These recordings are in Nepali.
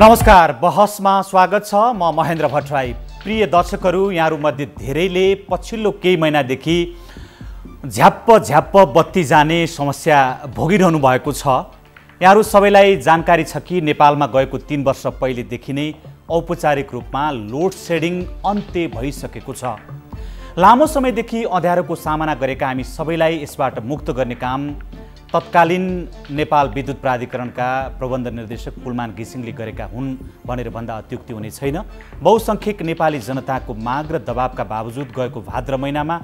नमस्कार बहसमा स्वागत छ म महेन्द्र भट्टराई प्रिय दर्शकहरू यहाँहरूमध्ये धेरैले पछिल्लो केही महिनादेखि झ्याप्प झ्याप्प बत्ती जाने समस्या भोगिरहनु भएको छ यहाँहरू सबैलाई जानकारी छ कि नेपालमा गएको तिन वर्ष पहिलेदेखि नै औपचारिक रूपमा लोड सेडिङ अन्त्य भइसकेको छ लामो समयदेखि अँध्यारोको सामना गरेका हामी सबैलाई यसबाट मुक्त गर्ने काम तत्कालीन नेपाल विद्युत प्राधिकरणका प्रबन्ध निर्देशक कुलमान घिसिङले गरेका हुन् भनेर भन्दा अत्युक्ति हुने छैन बहुसङ्ख्यक नेपाली जनताको माग र दबावका बावजुद गएको भाद्र महिनामा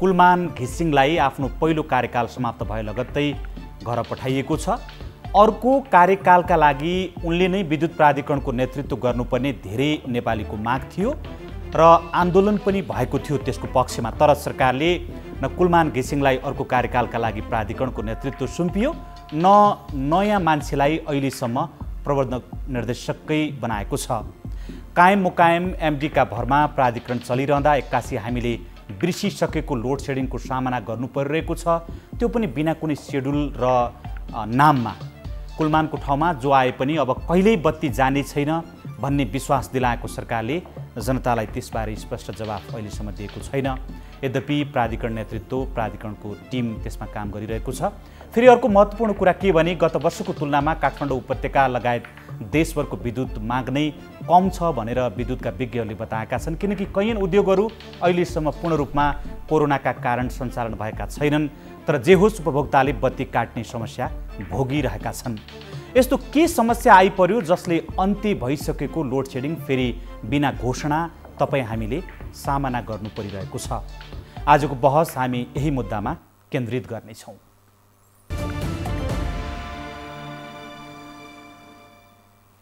कुलमान घिसिङलाई आफ्नो पहिलो कार्यकाल समाप्त भए लगत्तै घर पठाइएको छ अर्को कार्यकालका लागि उनले नै विद्युत प्राधिकरणको नेतृत्व गर्नुपर्ने धेरै नेपालीको माग थियो र आन्दोलन पनि भएको थियो त्यसको पक्षमा तर सरकारले न कुलमान घिसिङलाई अर्को कार्यकालका लागि प्राधिकरणको नेतृत्व सुम्पियो न नयाँ मान्छेलाई अहिलेसम्म प्रबन्धक निर्देशकै बनाएको छ कायम मुकायम एमडीका भरमा प्राधिकरण चलिरहँदा एक्कासी हामीले बिर्सिसकेको लोड सेडिङको सामना गर्नु परिरहेको छ त्यो पनि बिना कुनै सेड्युल र नाममा कुलमानको ठाउँमा जो आए पनि अब कहिल्यै बत्ती जाने छैन भन्ने विश्वास दिलाएको सरकारले जनतालाई त्यसबारे स्पष्ट जवाफ अहिलेसम्म दिएको छैन यद्यपि प्राधिकरण नेतृत्व प्राधिकरणको टिम त्यसमा काम गरिरहेको छ फेरि अर्को महत्त्वपूर्ण कुरा के भने गत वर्षको तुलनामा काठमाडौँ उपत्यका लगायत देशभरको विद्युत माग नै कम छ भनेर विद्युतका विज्ञहरूले बताएका छन् किनकि कैयन उद्योगहरू अहिलेसम्म पूर्ण रूपमा कोरोनाका कारण सञ्चालन भएका छैनन् तर जे होस् उपभोक्ताले बत्ती काट्ने समस्या भोगिरहेका छन् यस्तो के समस्या आइपऱ्यो जसले अन्त्य भइसकेको लोड सेडिङ फेरि बिना घोषणा तपाईँ हामीले सामना गर्नु परिरहेको छ आजको बहस हामी यही मुद्दामा केन्द्रित गर्नेछौँ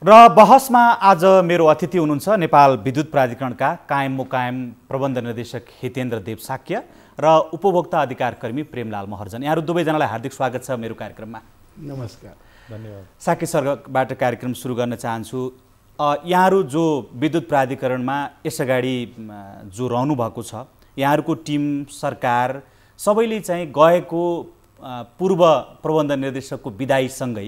र बहसमा आज मेरो अतिथि हुनुहुन्छ नेपाल विद्युत प्राधिकरणका कायम मुकायम प्रबन्ध निर्देशक हितेन्द्र देव साक्य र उपभोक्ता अधिकार कर्मी प्रेमलाल महर्जन यहाँहरू दुवैजनालाई हार्दिक स्वागत छ मेरो कार्यक्रममा नमस्कार धन्यवाद साक्य सरबाट कार्यक्रम सुरु गर्न चाहन्छु यहाँहरू जो विद्युत प्राधिकरणमा यसअगाडि जो रहनु भएको छ यहाँहरूको टिम सरकार सबैले चाहिँ गएको पूर्व प्रबन्ध निर्देशकको विदाईसँगै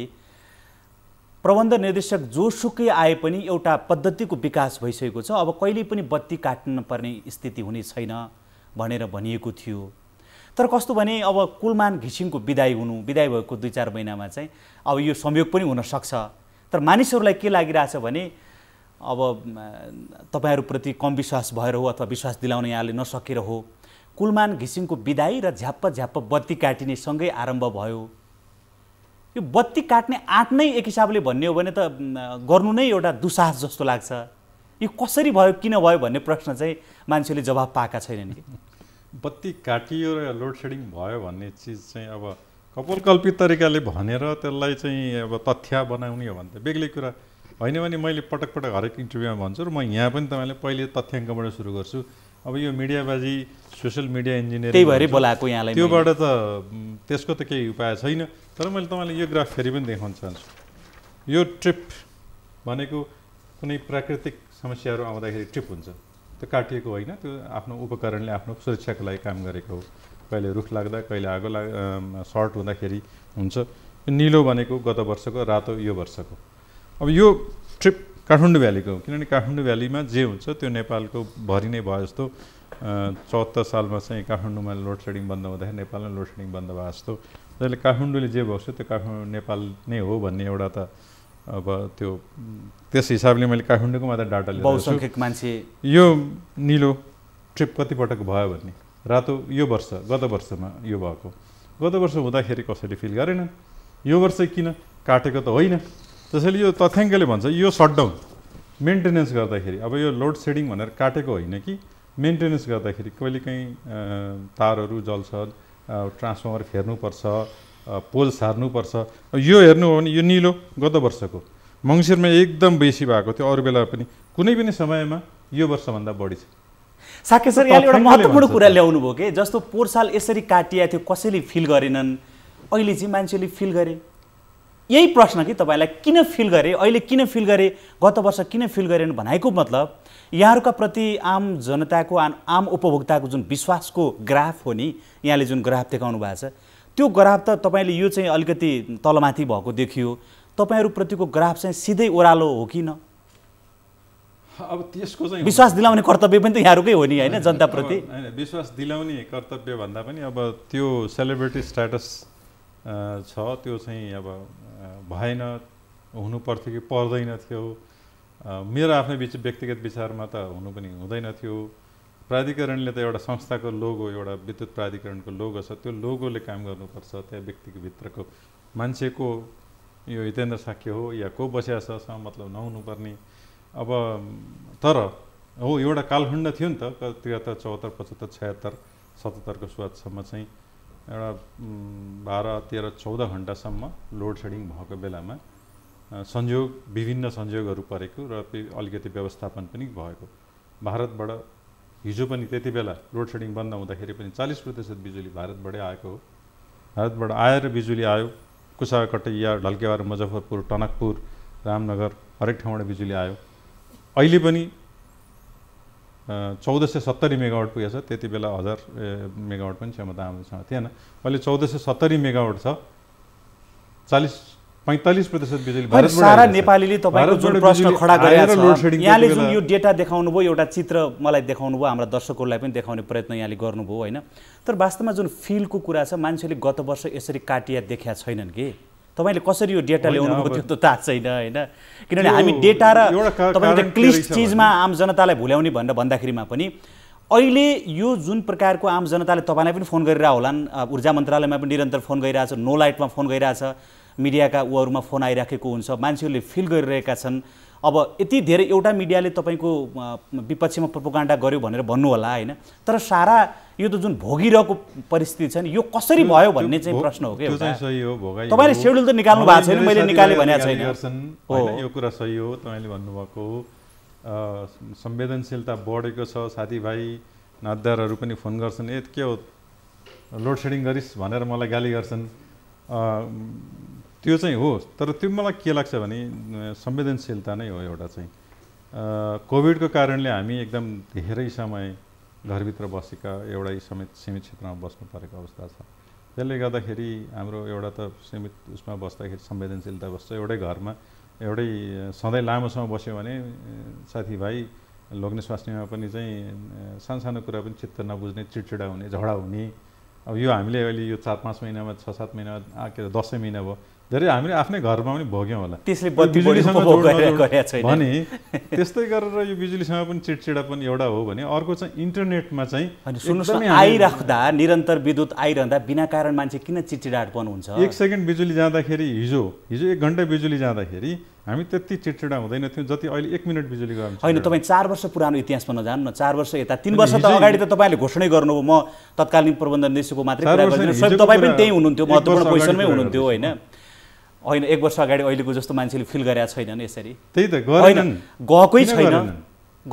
प्रबन्ध निर्देशक जोसुकै आए पनि एउटा पद्धतिको विकास भइसकेको छ अब कहिले पनि बत्ती काट्न पर्ने स्थिति हुने छैन भनेर भनिएको थियो तर कस्तो भने अब कुलमान घिसिङको विदाई हुनु विदाई भएको दुई चार महिनामा चाहिँ अब यो संयोग पनि हुनसक्छ तर मानिसहरूलाई के लागिरहेछ भने अब तपाईँहरूप्रति कम विश्वास भएर हो अथवा विश्वास दिलाउन यहाँले नसकेर हो कुलमान घिसिङको विदाई र झ्याप्प झ्याप्प बत्ती काटिने सँगै आरम्भ भयो यो बत्ती काट्ने आँट नै एक हिसाबले भन्ने हो भने त गर्नु नै एउटा दुसाहस जस्तो लाग्छ यो कसरी भयो किन भयो भन्ने प्रश्न चाहिँ मान्छेले जवाब पाएका छैनन् बत्ती काटियो र लोड सेडिङ भयो भन्ने चिज चाहिँ अब कपोलकल्पित तरिकाले भनेर त्यसलाई चाहिँ अब तथ्य बनाउने हो भने त बेग्लै कुरा होइन भने मैले पटक पटक हरेक इन्टरभ्यूमा भन्छु र म यहाँ पनि तपाईँले पहिले तथ्याङ्कबाट सुरु गर्छु अब यो मिडियाबाजी सोसियल मिडिया इन्जिनियरिङ बोलाएको यहाँलाई त्योबाट त त्यसको त केही उपाय छैन तर मैले तपाईँलाई यो ग्राफ फेरि पनि देखाउन चाहन्छु यो ट्रिप भनेको कुनै प्राकृतिक समस्याहरू आउँदाखेरि ट्रिप हुन्छ त्यो काटिएको होइन त्यो आफ्नो उपकरणले आफ्नो सुरक्षाको लागि काम गरेको हो कहिले रुख लाग्दा कहिले आगो लाग सर्ट हुँदाखेरि हुन्छ निलो भनेको गत वर्षको रातो यो वर्षको अब यो ट्रिप काठमाडौँ भ्यालीको हो किनभने काठमाडौँ भ्यालीमा जे हुन्छ त्यो नेपालको भरि नै भयो जस्तो चौहत्तर सालमा चाहिँ काठमाडौँमा लोड सेडिङ बन्द हुँदाखेरि नेपालमा लोड सेडिङ बन्द भयो जस्तो जहिले काठमाडौँले जे भएको छ त्यो काठमाडौँ नेपाल नै हो भन्ने एउटा त अब त्यो त्यस हिसाबले मैले काठमाडौँको मात्र डाटा लिएको मान्छे यो निलो ट्रिप कतिपटक भयो भन्ने रातो यो वर्ष गत वर्षमा यो भएको गत वर्ष हुँदाखेरि कसैले फिल गरेन यो वर्ष किन काटेको त होइन त्यसैले यो तथ्याङ्कले भन्छ यो सटडाउन मेन्टेनेन्स गर्दाखेरि अब यो लोड सेडिङ भनेर काटेको होइन कि मेन्टेनेन्स गर्दाखेरि कहिलेकाहीँ तारहरू जल्छ ट्रान्सफर्मर फेर्नुपर्छ पोल सार्नुपर्छ यो हेर्नु हो भने यो निलो गत वर्षको मङ्सिरमा एकदम बेसी भएको थियो अरू बेला पनि कुनै पनि समयमा यो वर्षभन्दा बढी छ साके सर यहाँले एउटा महत्त्वपूर्ण कुरा ल्याउनु भयो कि जस्तो पोहोर साल यसरी काटिया थियो कसैले फिल गरेनन् अहिले चाहिँ मान्छेले फिल गरे यही प्रश्न कि तपाईँलाई किन फिल गरे अहिले किन फिल गरे गत वर्ष किन फिल गरेन भनेको मतलब यहाँहरूका प्रति आम जनताको आम उपभोक्ताको जुन विश्वासको ग्राफ हो नि यहाँले जुन ग्राफ देखाउनु भएको छ त्यो ग्राफ त तपाईँले यो चाहिँ अलिकति तलमाथि भएको देखियो तपाईँहरूप्रतिको ग्राफ चाहिँ सिधै ओह्रालो हो कि न अब त्यसको चाहिँ विश्वास दिलाउने कर्तव्य पनि त यहाँहरूकै हो नि होइन जनताप्रति होइन विश्वास दिलाउने कर्तव्य भन्दा पनि अब त्यो सेलिब्रिटी स्ट्याटस छ त्यो चाहिँ अब भएन हुनुपर्थ्यो कि पर्दैन थियो मेरो आफ्नै विच व्यक्तिगत विचारमा त हुनु पनि हुँदैन थियो प्राधिकरणले त एउटा संस्थाको लोगो एउटा विद्युत प्राधिकरणको लोगो छ त्यो लोगोले काम गर्नुपर्छ त्यहाँ व्यक्तिको भित्रको मान्छेको यो हितेन्द्र साक्य हो या को बस्या छ मतलब नहुनुपर्ने अब तर हो एउटा कालखण्ड थियो नि त त्रिहत्तर चौहत्तर पचहत्तर छयत्तर सतहत्तरको स्वादसम्म चाहिँ एउटा बाह्र तेह्र चौध घन्टासम्म लोड सेडिङ भएको बेलामा संयोग विभिन्न संयोगहरू परेको र अलिकति व्यवस्थापन पनि भएको भारतबाट हिजो पनि त्यति बेला लोड सेडिङ बन्द हुँदाखेरि पनि चालिस प्रतिशत बिजुली भारतबाटै आएको हो भारतबाट आएर बिजुली आयो कुसा कटैया ढल्केवार मुजफ्फरपुर टनकपुर रामनगर हरेक ठाउँबाट बिजुली आयो अहिले पनि चौध सय सत्तरी मेगावाट पुगेछ त्यति बेला हजार मेगावट पनि क्षमता आउँदैछ थिएन अहिले चौध सय सत्तरी मेगावट छ चालिस पैँतालिस प्रतिशत बिजुली सारा नेपालीले प्रश्न खडा यहाँले जुन यो डेटा देखाउनु भयो एउटा चित्र मलाई देखाउनु भयो हाम्रा दर्शकहरूलाई पनि देखाउने प्रयत्न यहाँले गर्नुभयो होइन तर वास्तवमा जुन फिल्डको कुरा छ मान्छेले गत वर्ष यसरी काटिया देखाएको छैनन् कि तपाईँले कसरी यो डेटा ल्याउनुभएको थियो त थाहा छैन होइन किनभने हामी डेटा र तपाईँले क्लिस चिजमा आम जनतालाई भुल्याउने भनेर भन्दाखेरिमा पनि अहिले यो जुन प्रकारको आम जनताले तपाईँलाई पनि फोन गरिरह होलान् ऊर्जा मन्त्रालयमा पनि निरन्तर फोन गरिरहेछ नो लाइटमा फोन गरिरहेछ मिडियाका उहरूमा फोन आइराखेको हुन्छ मान्छेहरूले फिल गरिरहेका छन् अब यति धेरै एउटा मिडियाले तपाईँको विपक्षमा प्रोपोगान्डा गर्यो भनेर भन्नु होला होइन तर सारा यो त जुन भोगिरहेको परिस्थिति छ नि यो कसरी भयो भन्ने चाहिँ प्रश्न हो कि तपाईँले सेड्युल त निकाल्नु भएको छैन मैले निकालेँ भनेको छैन यो कुरा सही हो तपाईँले भन्नुभएको संवेदनशीलता बढेको छ साथीभाइ नादारहरू पनि फोन गर्छन् ए के हो लोड सेडिङ गरिस् भनेर मलाई गाली गर्छन् त्यो चाहिँ हो तर त्यो मलाई के लाग्छ भने संवेदनशीलता नै हो एउटा चाहिँ कोभिडको कारणले हामी एकदम धेरै समय घरभित्र बसेका एउटै समेत सीमित क्षेत्रमा बस्नु परेको अवस्था छ त्यसले गर्दाखेरि हाम्रो एउटा त सीमित उसमा बस्दाखेरि संवेदनशीलता बस्छ एउटै घरमा एउटै सधैँ लामोसम्म बस्यो भने साथीभाइ लोग्ने स्वास्नीमा पनि चाहिँ सानसानो कुरा पनि चित्त नबुझ्ने चिडचिडा हुने झगडा हुने अब यो हामीले अहिले यो चार पाँच महिनामा छ सात महिनामा के अरे दसैँ महिना भयो धेरै हामीले आफ्नै घरमा पनि भोग्यौँ होला त्यसले भने त्यस्तै गरेर यो बिजुलीसँग पनि चिडचिडा पनि एउटा हो भने अर्को चाहिँ इन्टरनेटमा चाहिँ सुन्नुहोस् आइराख्दा निरन्तर विद्युत आइरहँदा बिना कारण मान्छे किन चिडचिडाट हुन्छ एक सेकेन्ड बिजुली जाँदाखेरि हिजो हिजो एक घन्टा बिजुली जाँदाखेरि हामी त्यति चिडचिडा हुँदैन थियौँ जति अहिले एक मिनट बिजुली गर्नु होइन तपाईँ चार वर्ष पुरानो इतिहासमा नजानु न चार वर्ष यता तिन वर्ष त अगाडि त तपाईँले घोषणा गर्नुभयो म तत्कालीन प्रबन्धन निर्देशकको मात्रै तपाईँ पनि त्यही हुनुहुन्थ्यो महत्त्वपूर्ण पोजिसनमै हुनुहुन्थ्यो होइन होइन एक वर्ष अगाडि अहिलेको जस्तो मान्छेले फिल गरेका छैनन् यसरी त्यही त गएकै छैन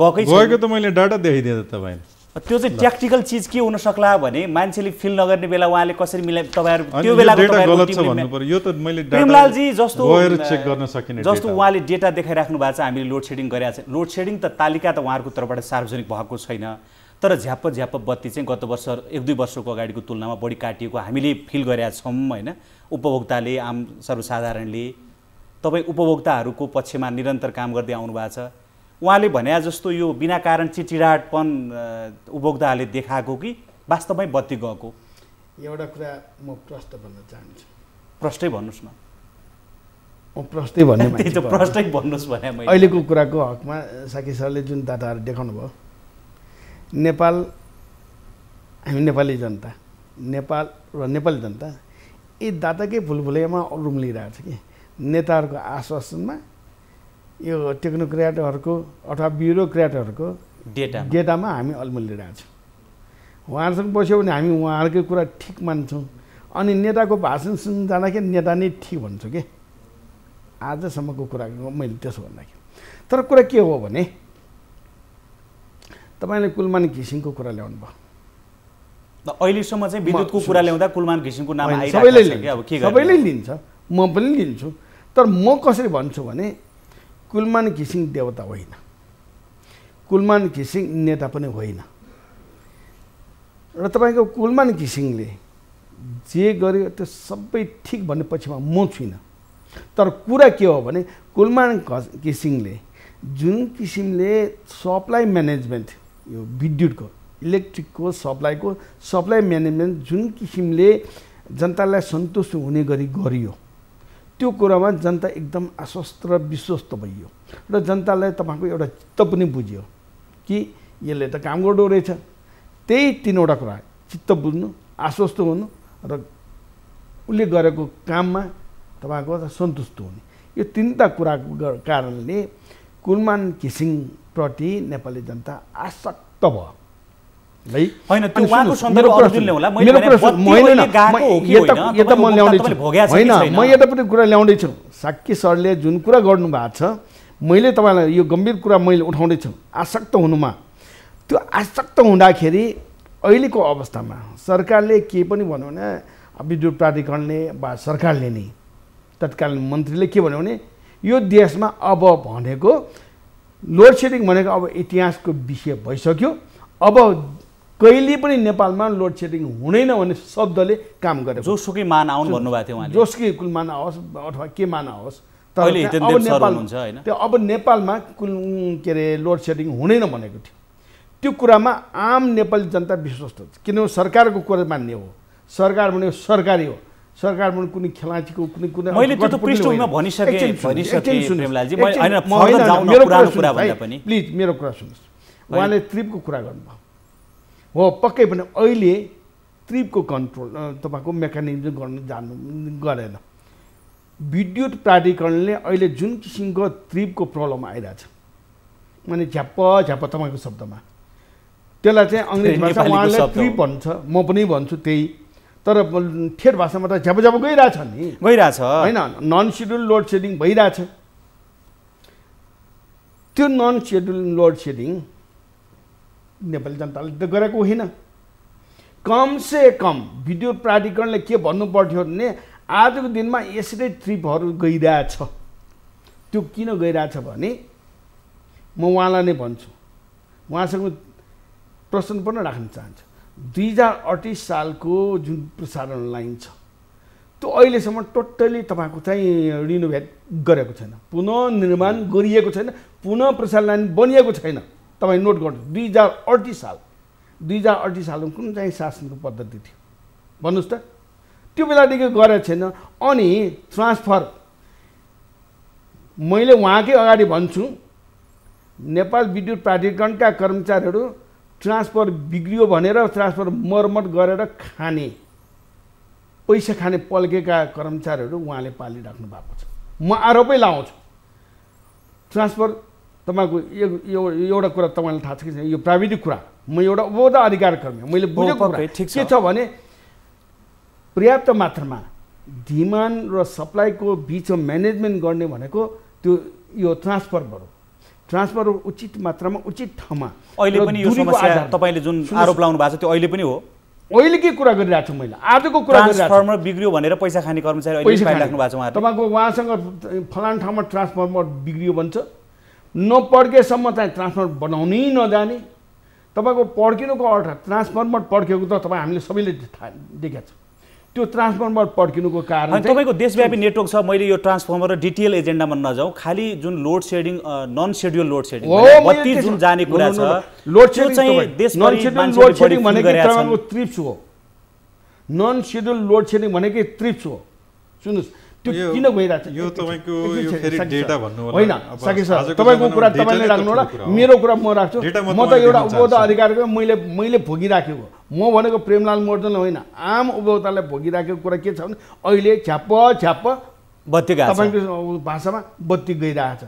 गएकै गएको त मैले डाटा देखाइदिएँ तपाईँले त्यो चाहिँ ट्याक्टिकल चिज के हुन सक्ला भने मान्छेले फिल नगर्ने बेला उहाँले कसरी मिलाए तपाईँहरू त्यो बेला प्रेमलालजी जस्तो चेक गर्न सकिने जस्तो उहाँले डेटा देखाइराख्नु भएको छ हामीले लोड सेडिङ गरेका छ लोड सेडिङ त तालिका त उहाँहरूको तर्फबाट सार्वजनिक भएको छैन तर झ्याप्प झ्याप्प बत्ती चाहिँ गत वर्ष एक दुई वर्षको अगाडिको तुलनामा बढी काटिएको हामीले फिल गरेका छौँ होइन उपभोक्ताले आम सर्वसाधारणले तपाईँ उपभोक्ताहरूको पक्षमा निरन्तर काम गर्दै आउनु भएको छ उहाँले भने जस्तो यो बिना कारण चिचिडाटपन उपभोक्ताहरूले देखाएको कि वास्तवमै बत्ती गएको एउटा कुरा म प्रष्ट भन्न चाहन्छु प्रष्टै भन्नुहोस् न म प्रष्टै भन्ने प्रष्टै भन्नुहोस् भने अहिलेको कुराको हकमा साकी सरले जुन डाटाहरू देखाउनु भयो नेपाल हामी नेपाली जनता नेपाल र नेपाली जनता यी दाताकै भुलभुलैमा रुम लिइरहेको छ कि नेताहरूको आश्वासनमा यो टेक्नोक्रियाटहरूको अथवा ब्युरोक्रियाटहरूको डेटा डेटामा हामी लिइरहेछौँ उहाँहरूसँग बस्यो भने हामी उहाँहरूकै कुरा ठिक मान्छौँ अनि नेताको भाषण सुन्नु जाँदाखेरि नेता नै ठिक भन्छु कि आजसम्मको कुरा मैले त्यसो भन्दाखेरि तर कुरा के हो भने तपाईँले कुलमान घिसिङको कुरा ल्याउनु भयो अहिलेसम्म चाहिँ विद्युतको कुरा ल्याउँदा कुलमान घिसिङको नाम सबैले सबैले लिन्छ म पनि लिन्छु तर म कसरी भन्छु भने कुलमान घिसिङ देवता होइन कुलमान घिसिङ नेता पनि होइन र तपाईँको कुलमान घिसिङले जे गर्यो त्यो सबै ठिक भन्ने पछिमा म छुइनँ तर कुरा के हो भने कुलमान घिसिङले जुन किसिमले सप्लाई म्यानेजमेन्ट यो विद्युतको इलेक्ट्रिकको सप्लाईको सप्लाई म्यानेजमेन्ट जुन किसिमले जनतालाई सन्तुष्ट हुने गरी गरियो त्यो कुरामा जनता एकदम आश्वस्त र विश्वस्त भइयो र जनतालाई तपाईँको एउटा चित्त पनि बुझ्यो कि यसले त काम गर्दो रहेछ त्यही तिनवटा कुरा चित्त बुझ्नु आश्वस्त हुनु र उसले गरेको काममा तपाईँको सन्तुष्ट हुने यो तिनवटा कुराको कारणले कुलमान किसिङप्रति नेपाली जनता आसक्त भयो होइन म यतापट्टि कुरा ल्याउँदैछु साक्की सरले जुन कुरा गर्नुभएको छ मैले तपाईँलाई यो गम्भीर कुरा मैले उठाउँदैछु आसक्त हुनुमा त्यो आसक्त हुँदाखेरि अहिलेको अवस्थामा सरकारले के पनि भन्यो भने विद्युत प्राधिकरणले वा सरकारले नै तत्कालीन मन्त्रीले के भन्यो भने यो देशमा अब भनेको लोड सेडिङ भनेको अब इतिहासको विषय भइसक्यो अब कहिले पनि नेपालमा लोड सेडिङ हुँदैन भन्ने शब्दले काम गरे जोसुकै मान आउनु भन्नुभएको थियो उहाँले जोसुकै कुल मान आओस् अथवा के मान होस् तर अब नेपाल त्यो अब नेपालमा कुल के अरे लोड सेडिङ हुँदैन भनेको थियो त्यो कुरामा आम नेपाली जनता विश्वस्त किनभने सरकारको कुरा मान्ने हो सरकार भनेको सरकारी हो सरकार भने कुनै खेलाँचीको कुनै कुनै मैले त्यो पृष्ठभूमिमा भनिसकेँ भनिसकेँ मैले होइन प्लिज मेरो कुरा सुन्नुहोस् उहाँले त्रिपको कुरा गर्नुभयो हो पक्कै पनि अहिले ट्रिपको कन्ट्रोल तपाईँको मेकानिजम गर्नु जानु गरेन विद्युत प्राधिकरणले अहिले जुन किसिमको ट्रिपको प्रब्लम आइरहेछ माने झ्याप्प झ्याप्प तपाईँको शब्दमा त्यसलाई चाहिँ अङ्ग्रेजी भाषा उहाँले ट्रिप भन्छ म पनि भन्छु त्यही तर ठेट भाषामा त झ्याप झ्याप गइरहेछ नि गइरहेछ होइन नन सेड्युल लोड सेडिङ भइरहेछ त्यो non schedule load shedding Nepali जनताले त गरेको होइन से कम विद्युत प्राधिकरणले के भन्नु पर्थ्यो भने आजको दिनमा यसरी ट्रिपहरू गइरहेछ त्यो किन गइरहेछ भने म उहाँलाई नै भन्छु उहाँसँग प्रश्न पनि राख्न चाहन्छु दुई हजार अठिस सालको जुन प्रसारण लाइन छ त्यो अहिलेसम्म टोटल्ली तपाईँको चाहिँ रिनोभेट गरेको छैन पुनः निर्माण गरिएको छैन पुनः प्रसारण लाइन बनिएको छैन तपाईँ नोट गर्नु दुई हजार अडतिस साल दुई हजार अडतिस सालमा कुन चाहिँ शासनको पद्धति थियो भन्नुहोस् त त्यो बेलादेखि गरेको छैन अनि ट्रान्सफर मैले उहाँकै अगाडि भन्छु नेपाल विद्युत प्राधिकरणका कर्मचारीहरू ट्रान्सफर बिग्रियो भनेर ट्रान्सफर मर्मत गरेर खाने पैसा खाने पल्केका कर्मचारीहरू उहाँले पालिराख्नु भएको छ म आरोपै लाउँछु ट्रान्सफर तपाईँको एउटा कुरा तपाईँलाई थाहा छ कि यो प्राविधिक कुरा म एउटा उपभोक्ता अधिकार कर्मी मैले बुझेको के छ भने पर्याप्त मात्रामा डिमान्ड र सप्लाईको बिचमा म्यानेजमेन्ट गर्ने भनेको त्यो यो ट्रान्सफर्मर हो ट्रान्सफर उचित मात्रामा उचित ठाउँमा अहिले पनि यो समस्या तपाईँले जुन आरोप लाउनु भएको छ त्यो अहिले पनि हो अहिलेकै कुरा गरिरहेको छु मैले आजको कुरा ट्रान्सफर्मर बिग्रियो भनेर पैसा खाने कर्मचारी अहिले भएको छ तपाईँको उहाँसँग फलान ठाउँमा ट्रान्सफर्मर बिग्रियो भन्छ नपड्केसम्म चाहिँ ट्रान्सफर्मर बनाउनै नजाने तपाईँको पड्किनुको अर्थ ट्रान्सफर्मर पड्किएको त तपाईँ हामीले सबैले थाहा देखेको छ त्यो ट्रान्सफर्मर पड्किनुको कारण तपाईँको देशव्यापी नेटवर्क छ मैले यो ट्रान्सफर्मर र डिटिएल एजेन्डामा नजाउँ खालि जुन load shedding non schedule load shedding जुन जाने कुरा छ लोड सेडिङ भनेको त्रिप्स हो नन सेड्युल लोड सेडिङ भनेकै त्रिप्स हो सुन्नुहोस् त्यो किन गइरहेको छ यो तपाईँको डेटा भन्नु होइन तपाईँको कुरा तपाईँले राख्नु होला मेरो कुरा म राख्छु म त एउटा उपभोक्ता अधिकारको मैले मैले भोगिराखेको म भनेको प्रेमलाल मोर्जन होइन आम उपभोक्तालाई भोगिराखेको कुरा के छ भने अहिले छ्याप्प छ्याप्प बत्ती तपाईँको भाषामा बत्ती गइरहेछ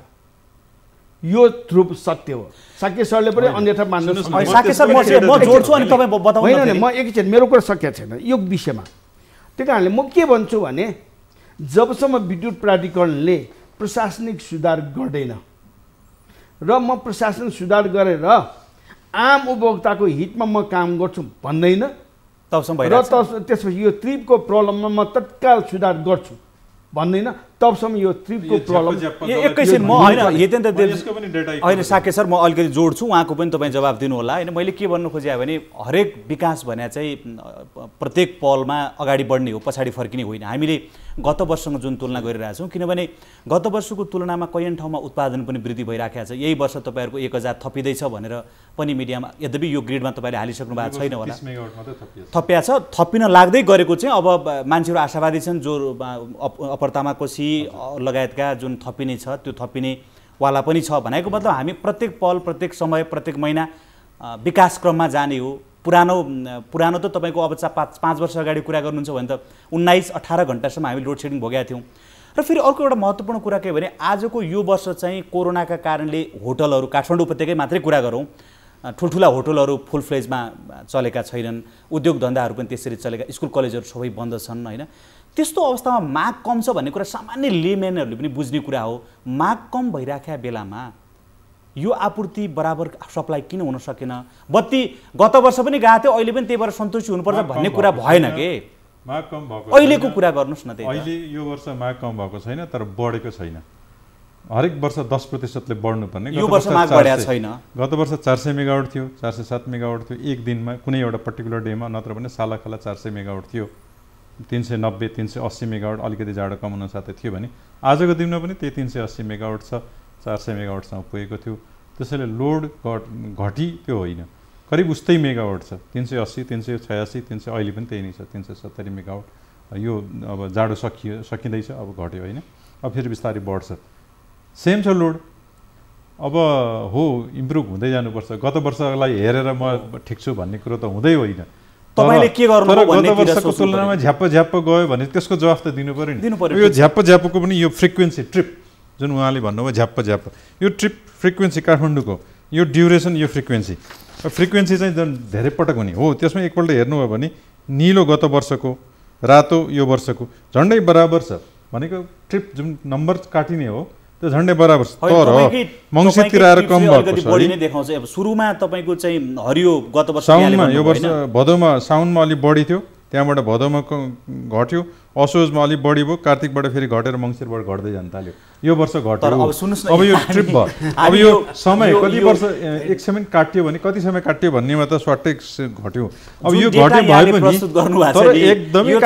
यो थ्रुप सत्य हो साके सरले पनि अन्यथा मान्नु होइन म एकैछिन मेरो कुरा सकिएको छैन यो विषयमा त्यही कारणले म के भन्छु भने जबसम्म विद्युत प्राधिकरणले प्रशासनिक सुधार गर्दैन र म प्रशासन सुधार गरेर आम उपभोक्ताको हितमा म काम गर्छु भन्दैन तबसम्म र त्यसपछि यो त्रिपको प्रब्लममा म तत्काल सुधार गर्छु भन्दैन तबसम्म यो ट्रिपको प्रब्लम एकैछिन म होइन यतेन्द्र देव होइन साके सर म अलिकति जोड्छु उहाँको पनि तपाईँ जवाब दिनुहोला होइन मैले के भन्नु खोजेँ भने हरेक विकास भने चाहिँ प्रत्येक पलमा अगाडि बढ्ने हो पछाडि फर्किने होइन हामीले गत वर्षसँग जुन तुलना गरिरहेछौँ किनभने गत वर्षको तुलनामा कैयन ठाउँमा उत्पादन पनि वृद्धि भइराखेको छ यही वर्ष तपाईँहरूको एक हजार थपिँदैछ भनेर पनि मिडियामा यद्यपि यो ग्रिडमा तपाईँले हालिसक्नु भएको छैन होला थपिया छ थपिन लाग्दै गरेको चाहिँ अब मान्छेहरू आशावादी छन् जो अपरतामा कोसी लगायतका जुन थपिने छ त्यो थपिनेवाला पनि छ भनेको मतलब हामी प्रत्येक पल प्रत्येक समय प्रत्येक महिना विकासक्रममा जाने हो पुरानो पुरानो त तपाईँको अब चा पाँच पाँच वर्ष अगाडि कुरा गर्नुहुन्छ भने त उन्नाइस अठार घन्टासम्म हामी लोड सेडिङ भोगेका थियौँ र फेरि अर्को एउटा महत्त्वपूर्ण कुरा के भने आजको यो वर्ष चाहिँ कोरोनाका कारणले होटलहरू काठमाडौँ उपत्यकै मात्रै कुरा गरौँ ठुल्ठुला होटलहरू फुल फ्लेजमा चलेका छैनन् उद्योग धन्दाहरू पनि त्यसरी चलेका स्कुल कलेजहरू सबै बन्द छन् होइन त्यस्तो अवस्थामा माग कम छ भन्ने कुरा सामान्य लेम्यानहरूले पनि बुझ्ने कुरा हो माग कम भइराख्या बेलामा यो आपूर्ति बराबर सप्लाई किन हुन सकेन बत्ती गत वर्ष पनि गएको थियो अहिले पनि त्यही भएर सन्तुष्टि हुनुपर्छ भन्ने कुरा भएन के माग कम भएको अहिलेको कुरा गर्नुहोस् न त्यही अहिले यो वर्ष माग कम भएको छैन तर बढेको छैन हरेक वर्ष दस प्रतिशतले बढ्नुपर्ने यो वर्ष माग बढेको छैन गत वर्ष चार सय मेगावट थियो चार सय सात मेगावट थियो एक दिनमा कुनै एउटा पर्टिकुलर डेमा नत्र भने सालाखाला चार सय मेगावट थियो तिन सय नब्बे तिन सय अस्सी मेगावट अलिकति जाडो कम हुन साथै थियो भने आजको दिनमा पनि त्यही तिन सय अस्सी मेगावट छ चार सय मेगावटसम्म पुगेको थियो त्यसैले लोड घट घटी त्यो होइन करिब उस्तै मेगावट छ तिन सय अस्सी तिन सय छयासी तिन सय अहिले पनि त्यही नै छ तिन सय सत्तरी मेगावट यो अब जाडो सकियो सकिँदैछ अब घट्यो होइन अब फेरि बिस्तारै बढ्छ सेम छ लोड अब हो इम्प्रुभ हुँदै जानुपर्छ गत वर्षलाई हेरेर म ठिक छु भन्ने कुरो त हुँदै होइन तपाईँले के गर्नु गत वर्षको तुलनामा झ्याप झ्याप गयो भने त्यसको जवाफ त दिनु पऱ्यो नि दिनु पऱ्यो यो झ्याप झ्यापको पनि यो फ्रिक्वेन्सी ट्रिप जुन उहाँले भन्नुभयो झ्याप्प झ्याप्प यो ट्रिप फ्रिक्वेन्सी काठमाडौँको यो ड्युरेसन यो फ्रिक्वेन्सी फ्रिक्वेन्सी चाहिँ जुन धेरै पटक हुने हो त्यसमा एकपल्ट हेर्नुभयो भने निलो गत वर्षको रातो यो वर्षको झन्डै बराबर छ भनेको ट्रिप जुन नम्बर काटिने हो त्यो झन्डै बराबर तर मङ्सिरतिर आएर कम भएको छ नै देखाउँछ अब सुरुमा तपाईँको चाहिँ हरियो गत वर्ष साउनमा यो वर्ष भदौमा साउनमा अलिक बढी थियो त्यहाँबाट भदौमा घट्यो असोजमा अलिक बढी भयो कार्तिकबाट फेरि घटेर मङ्सिरबाट घट्दै जान थाल्यो यो वर्ष घट्यो अब यो ट्रिप भयो अब यो समय कति वर्ष एक समय काटियो भने कति समय काटियो भन्नेमा त स्वाटै घट्यो अब यो घट्यो भए पनि एकदमै